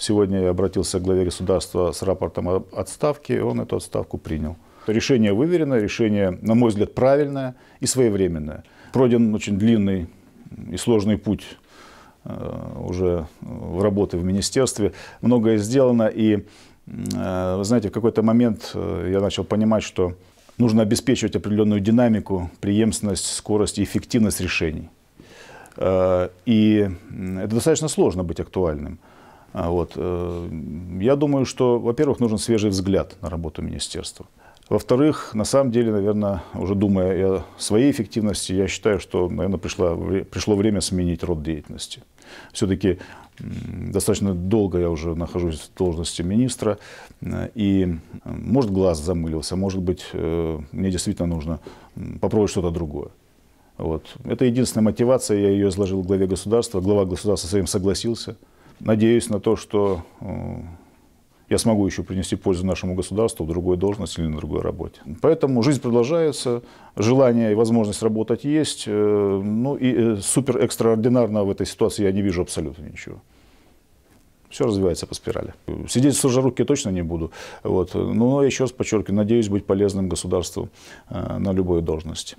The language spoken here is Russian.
Сегодня я обратился к главе государства с рапортом о отставке, и он эту отставку принял. Решение выверено, решение, на мой взгляд, правильное и своевременное. Пройден очень длинный и сложный путь э, уже в работы в министерстве. Многое сделано, и, э, вы знаете, в какой-то момент э, я начал понимать, что нужно обеспечивать определенную динамику, преемственность, скорость и эффективность решений. И это достаточно сложно быть актуальным. А, вот. Э, я думаю, что, во-первых, нужен свежий взгляд на работу министерства. Во-вторых, на самом деле, наверное, уже думая о своей эффективности, я считаю, что, наверное, пришло, пришло время сменить род деятельности. Все-таки достаточно долго я уже нахожусь в должности министра, э, и, может, глаз замылился, может быть, э, мне действительно нужно попробовать что-то другое. Вот. Это единственная мотивация, я ее изложил в главе государства, глава государства с этим согласился – Надеюсь на то, что э, я смогу еще принести пользу нашему государству в другой должности или на другой работе. Поэтому жизнь продолжается, желание и возможность работать есть. Э, ну и э, супер экстраординарного в этой ситуации я не вижу абсолютно ничего. Все развивается по спирали. Сидеть сложа руки точно не буду. Вот. Но еще раз подчеркиваю, надеюсь быть полезным государству на любой должности.